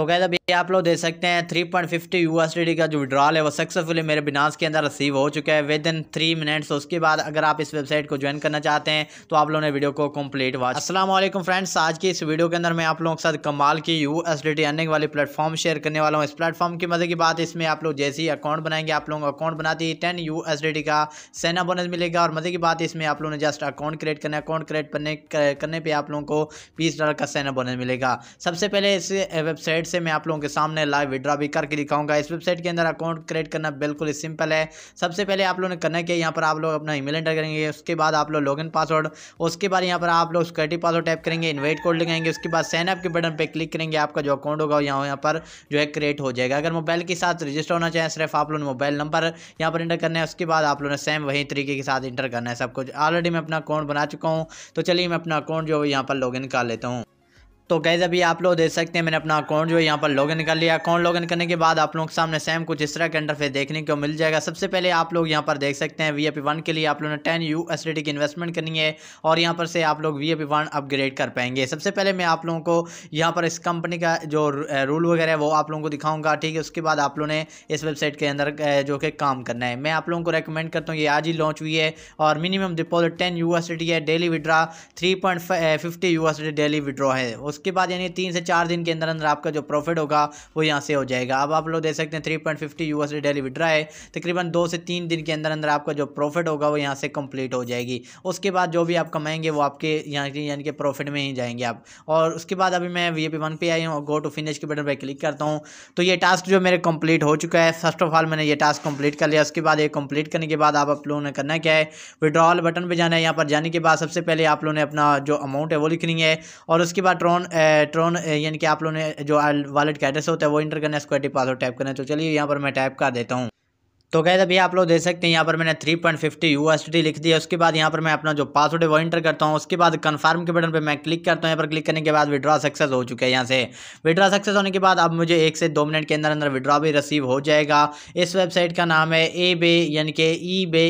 तो कहते अभी आप लोग दे सकते हैं थ्री पॉइंट फिफ्टी का जो विड्रॉल है वो सक्सेसफुली मेरे बिनास के अंदर रिसीव हो चुका है विद इन थ्री मिनट्स उसके बाद अगर आप इस वेबसाइट को ज्वाइन करना चाहते हैं तो आप लोगों ने वीडियो को कंप्लीट वॉच असलम फ्रेंड्स आज की इस वीडियो के अंदर मैं आप लोगों के साथ कमाल की यू अर्निंग वाली प्लेटफॉर्म शेयर करने वाला हूँ इस प्लेटफॉर्म की मजे की बात इसमें आप लोग जैसे ही अकाउंट बनाएंगे आप लोगों को अकाउंट बनाती है टेन यू का सेना बोनस मिलेगा और मजे की बात इसमें आप लोगों ने जस्ट अकाउंट क्रिएट करना अकाउंट क्रिएट करने करने पर आप लोगों को बीस डॉलर का सेना बोनस मिलेगा सबसे पहले इस वेबसाइट से मैं आप लोगों के सामने लाइव विड्रा भी करके दिखाऊंगा इस वेबसाइट के अंदर अकाउंट क्रिएट करना बिल्कुल सिंपल है सबसे पहले आप लोगों ने करना क्या यहाँ पर आप लोग अपना ईमेल एंटर करेंगे उसके बाद आप लोग लॉगिन पासवर्ड उसके बाद यहाँ पर आप लोग सिक्योरिटी पासवर्ड टाइप करेंगे इन्वाइट कोड लगाएंगे उसके बाद सैन अप के बटन पर क्लिक करेंगे आपका जो अकाउंट होगा यहाँ यहाँ पर जो है क्रिएट हो जाएगा अगर मोबाइल के साथ रजिस्टर होना चाहें सिर्फ आप लोगों ने मोबाइल नंबर यहाँ पर इंटर करना है उसके बाद आप लोगों ने सेम वही तरीके के साथ इंटर करना है सब कुछ ऑलरेडी मैं अपना अकाउंट बना चुका हूँ तो चलिए मैं अपना अकाउंट जो यहाँ पर लॉगिन कर लेता हूँ तो गैज़ अभी आप लोग देख सकते हैं मैंने अपना अकाउंट जो है यहाँ पर लॉगिन कर लिया अकाउंट लॉगिन करने के बाद आप लोगों के सामने सेम कुछ इस तरह के इंटरफेस देखने को मिल जाएगा सबसे पहले आप लोग यहाँ पर देख सकते हैं वी वन के लिए आप लोगों ने टेन यू एस डी की इन्वेस्टमेंट करनी है और यहाँ पर से आप लोग वी वन अपग्रेड कर पाएंगे सबसे पहले मैं आप लोगों को यहाँ पर इस कंपनी का जो रूल वगैरह है वो आप लोगों को दिखाऊंगा ठीक है उसके बाद आप लोगों ने इस वेबसाइट के अंदर जो कि काम करना है मैं आप लोगों को रिकमेंड करता हूँ ये आज ही लॉन्च हुई है और मिनिमम डिपॉजिट टेन यू है daily withdraw three point fifty U daily withdraw है उस उसके बाद यानी तीन से चार दिन के अंदर अंदर आपका जो प्रॉफिट होगा वो यहाँ से हो जाएगा अब आप लोग देख सकते हैं three point fifty U D daily withdraw है तकरीबन दो से तीन दिन के अंदर अंदर आपका जो प्रॉफिट होगा वो यहाँ से कंप्लीट हो जाएगी उसके बाद जो भी आप कमाएंगे वो आपके यहाँ की यानी कि प्रॉफिट में ही जाएंगे आप और उसके बाद अभी मैं वी ए पी वन पे आई हूँ और गो टू फिनिश के बटन पर क्लिक करता हूँ तो ये टास्क जो मेरे कंप्लीट हो चुका है फर्स्ट ऑफ ऑल मैंने ये टास्क कंप्लीट कर लिया उसके बाद ये कंप्लीट करने के बाद आप आप लोगों ने करना क्या है विड्रॉल बटन पर जाना है यहाँ पर जाने के बाद सबसे पहले आप लोगों ने अपना जो अमाउंट है वो लिखनी है और उसके बाद ट्रॉन ट्रोन यानी कि आप लोगों ने जो वॉलेट का एड्रेस होता है वो इंटर करना है इसको पासवर्ड टाइप करना है तो चलिए यहाँ पर मैं टाइप कर देता हूँ तो गए अभी आप लोग देख सकते हैं यहाँ पर मैंने 3.50 पॉइंट लिख दिया उसके बाद यहाँ पर मैं अपना जो पासवर्ड है वो इंटर करता हूँ उसके बाद कन्फर्म के बटन पर मैं क्लिक करता हूँ यहाँ पर क्लिक करने के बाद विड्रॉ सक्सेस हो चुका है यहाँ से विड्रॉ सक्सेस होने के बाद अब मुझे एक से दो मिनट के अंदर अंदर विड्रॉ भी रिसीव हो जाएगा इस वेबसाइट का नाम है ए बे यानी कि E bay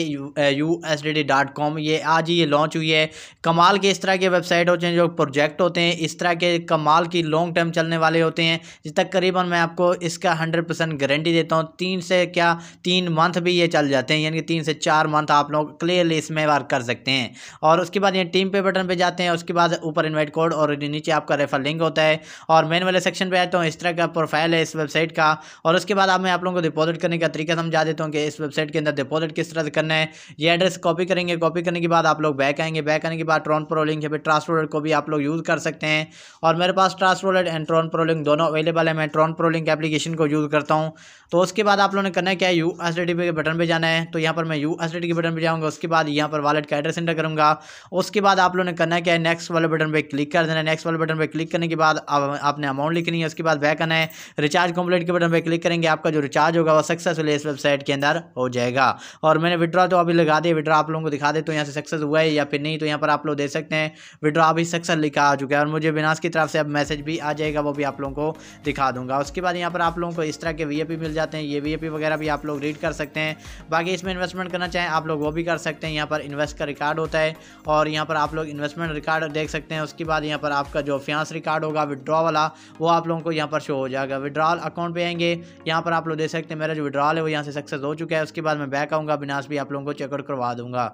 U S D D dot com ये आज ही ये लॉन्च हुई है कमाल के इस तरह के वेबसाइट होते हैं जो प्रोजेक्ट होते हैं इस तरह के कमाल की लॉन्ग टर्म चलने वाले होते हैं जिस तक करीबन मैं आपको इसका हंड्रेड परसेंट गारंटी देता हूँ तीन से क्या तीन मंथ भी ये चल जाते हैं यानी कि तीन से चार मंथ आप लोग क्लियरली इसमें वर्क कर सकते हैं और उसके बाद ये टीम पे बटन पे जाते हैं उसके बाद ऊपर इनवाइट कोड और नीचे आपका रेफर लिंक होता है और मेन वाले सेक्शन पे आते तो हैं इस तरह का प्रोफाइल है इस वेबसाइट का और उसके बाद आप मैं आप लोगों को डिपोजिट करने का तरीका समझा देता हूँ कि इस वेबसाइट के अंदर डिपोजिट किस तरह से करना है ये एड्रेस कॉपी करेंगे कॉपी करने के बाद आप लोग बैक आएंगे बैक आने के बाद ट्रॉन प्रो लिंक या फिर ट्रांसपोर्ट को भी आप लोग यूज़ कर सकते हैं और मेरे पास trans and Tron pro link दोनों अवेलेबल है मैं ट्रॉन प्रो लिंक एप्लीकेशन को यूज़ करता हूँ तो उसके बाद आप लोगों ने करना क्या यू एस एस के बटन पर जाना है तो यहाँ पर मैं यू एस के बटन पे जाऊँगा उसके बाद यहाँ पर वॉलेट का एड्रेस एंटर करूँगा उसके बाद आप लोगों ने करना क्या है नेक्स्ट वाले बटन पे क्लिक कर देना है नेक्स्ट वाले बटन पर क्लिक करने के बाद आपने अमाउंट लिखनी है उसके बाद वह करना है रिचार्ज कम्प्लीट के बटन पर क्लिक करेंगे आपका जो रिचार्ज होगा वो सक्सेसफुल इस वेबसाइट के अंदर हो जाएगा और मैंने विड्रॉ तो अभी लगा दिया विड्रॉ आप लोगों को दिखा दे तो यहाँ से सक्सेस हुआ है या फिर नहीं तो यहाँ पर आप लोग दे सकते हैं विड्रॉ अभी सक्सेस लिखा आ चुका है और मुझे विनाश की तरफ से अब मैसेज भी आ जाएगा वो भी आप लोगों को दिखा दूंगा उसके बाद यहाँ पर आप लोगों को इस तरह के वी मिल जाते हैं ये वी वगैरह भी आप लोग रीड कर कर सकते हैं बाकी इसमें इन्वेस्टमेंट करना चाहें आप लोग वो भी कर सकते हैं यहाँ पर इन्वेस्ट का रिकॉर्ड होता है और यहाँ पर आप लोग इन्वेस्टमेंट रिकॉर्ड देख सकते हैं उसके बाद यहाँ पर आपका जो फ्यांस रिकॉर्ड होगा विड्रॉ वाला वो आप लोगों को यहाँ पर शो हो जाएगा विड्रॉल अकाउंट पर आएंगे यहाँ पर आप लोग देख सकते हैं मेरा जो विड्रॉल है वो यहाँ से सक्सेस हो चुका है उसके बाद मैं बैक आऊँगा बिनास भी आप लोगों को चेकआउट करवा दूँगा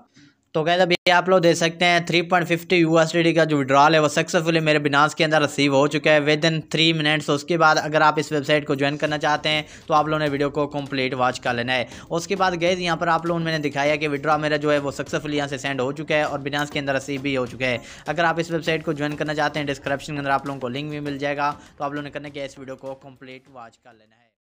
तो कहते भैया आप लोग दे सकते हैं थ्री पॉइंट फिफ्टी यू का जो विड्रॉल है वो सक्सेसफुली मेरे बिनास के अंदर रिसीव हो चुका है विद इन थ्री मिनट्स उसके बाद अगर आप इस वेबसाइट को ज्वाइन करना चाहते हैं तो आप लोगों ने वीडियो को कंप्लीट वॉच कर लेना है उसके बाद गए यहाँ पर आप लोगों ने दिखाया कि विड्रॉ मेरा जो है वो सक्सेसफुली यहाँ से सेंड हो चुका है और बिनास के अंदर रिसीव भी हो चुका है अगर आप इस वेबसाइट को ज्वाइन करना चाहते हैं डिस्क्रिप्शन के अंदर आप लोगों को लिंक भी मिल जाएगा तो आप लोगों ने करना क्या इस वीडियो को कम्प्लीट वॉच कर लेना है